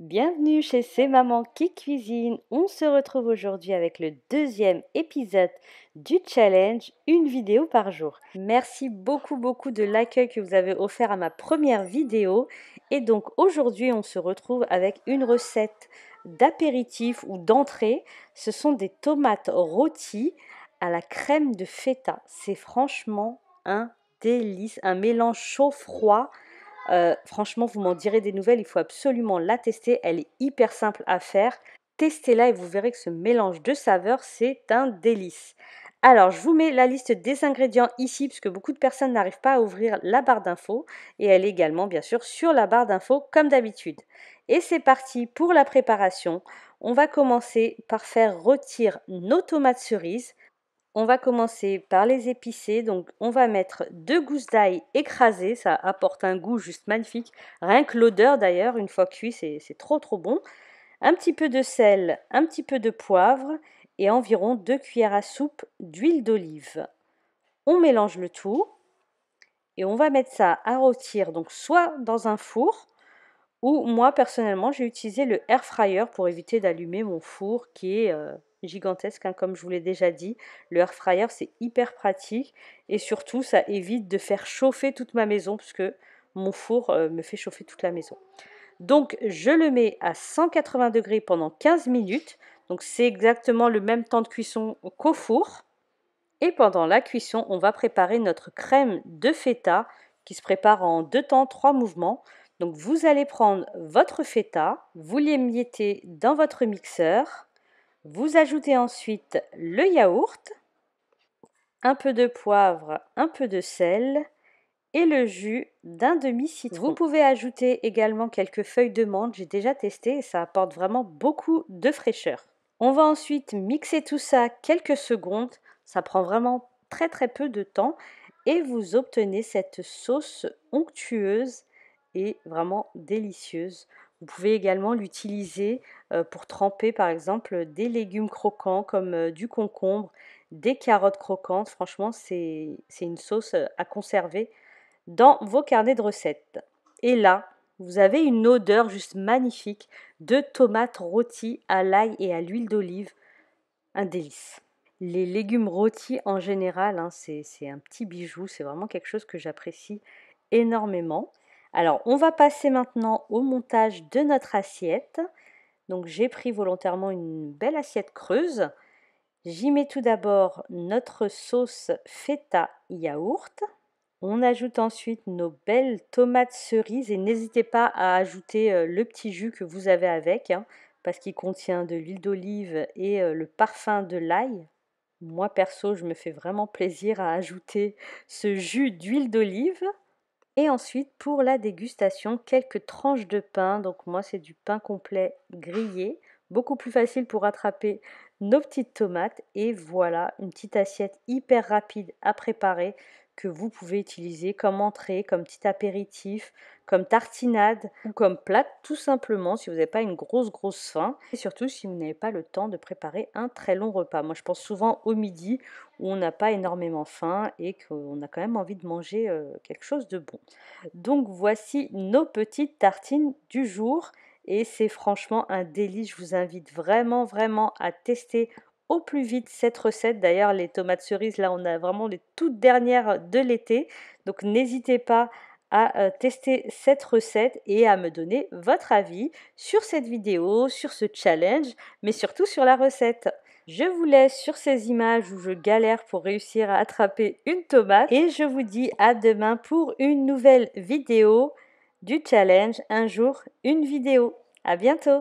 Bienvenue chez C'est Maman qui cuisine. On se retrouve aujourd'hui avec le deuxième épisode du challenge Une vidéo par jour. Merci beaucoup beaucoup de l'accueil que vous avez offert à ma première vidéo. Et donc aujourd'hui on se retrouve avec une recette d'apéritif ou d'entrée. Ce sont des tomates rôties à la crème de feta. C'est franchement un délice, un mélange chaud-froid euh, franchement, vous m'en direz des nouvelles. Il faut absolument la tester. Elle est hyper simple à faire. Testez-la et vous verrez que ce mélange de saveurs, c'est un délice. Alors, je vous mets la liste des ingrédients ici, puisque beaucoup de personnes n'arrivent pas à ouvrir la barre d'infos. Et elle est également, bien sûr, sur la barre d'infos, comme d'habitude. Et c'est parti pour la préparation. On va commencer par faire rôtir nos tomates cerises. On va commencer par les épicés. Donc, on va mettre deux gousses d'ail écrasées. Ça apporte un goût juste magnifique. Rien que l'odeur d'ailleurs, une fois cuit, c'est trop trop bon. Un petit peu de sel, un petit peu de poivre et environ 2 cuillères à soupe d'huile d'olive. On mélange le tout et on va mettre ça à rôtir. Donc, soit dans un four ou moi personnellement, j'ai utilisé le air fryer pour éviter d'allumer mon four qui est. Euh, gigantesque, hein, comme je vous l'ai déjà dit. Le air fryer, c'est hyper pratique et surtout, ça évite de faire chauffer toute ma maison puisque mon four euh, me fait chauffer toute la maison. Donc, je le mets à 180 degrés pendant 15 minutes. Donc, c'est exactement le même temps de cuisson qu'au four. Et pendant la cuisson, on va préparer notre crème de feta qui se prépare en deux temps, trois mouvements. Donc vous allez prendre votre feta, vous l'émiettez dans votre mixeur vous ajoutez ensuite le yaourt, un peu de poivre, un peu de sel et le jus d'un demi-citron. Vous pouvez ajouter également quelques feuilles de menthe, j'ai déjà testé et ça apporte vraiment beaucoup de fraîcheur. On va ensuite mixer tout ça quelques secondes, ça prend vraiment très très peu de temps et vous obtenez cette sauce onctueuse et vraiment délicieuse vous pouvez également l'utiliser euh, pour tremper par exemple des légumes croquants comme euh, du concombre, des carottes croquantes. Franchement, c'est une sauce euh, à conserver dans vos carnets de recettes. Et là, vous avez une odeur juste magnifique de tomates rôties à l'ail et à l'huile d'olive. Un délice. Les légumes rôtis en général, hein, c'est un petit bijou, c'est vraiment quelque chose que j'apprécie énormément. Alors, on va passer maintenant au montage de notre assiette. Donc, j'ai pris volontairement une belle assiette creuse. J'y mets tout d'abord notre sauce feta yaourt. On ajoute ensuite nos belles tomates cerises et n'hésitez pas à ajouter euh, le petit jus que vous avez avec hein, parce qu'il contient de l'huile d'olive et euh, le parfum de l'ail. Moi perso, je me fais vraiment plaisir à ajouter ce jus d'huile d'olive. Et ensuite, pour la dégustation, quelques tranches de pain. Donc moi, c'est du pain complet grillé, beaucoup plus facile pour attraper nos petites tomates. Et voilà, une petite assiette hyper rapide à préparer que vous pouvez utiliser comme entrée, comme petit apéritif, comme tartinade ou comme plate tout simplement si vous n'avez pas une grosse grosse faim et surtout si vous n'avez pas le temps de préparer un très long repas. Moi je pense souvent au midi où on n'a pas énormément faim et qu'on a quand même envie de manger euh, quelque chose de bon. Donc voici nos petites tartines du jour et c'est franchement un délice. Je vous invite vraiment vraiment à tester au plus vite cette recette. D'ailleurs, les tomates cerises, là, on a vraiment les toutes dernières de l'été. Donc, n'hésitez pas à euh, tester cette recette et à me donner votre avis sur cette vidéo, sur ce challenge, mais surtout sur la recette. Je vous laisse sur ces images où je galère pour réussir à attraper une tomate et je vous dis à demain pour une nouvelle vidéo du challenge Un jour, une vidéo. À bientôt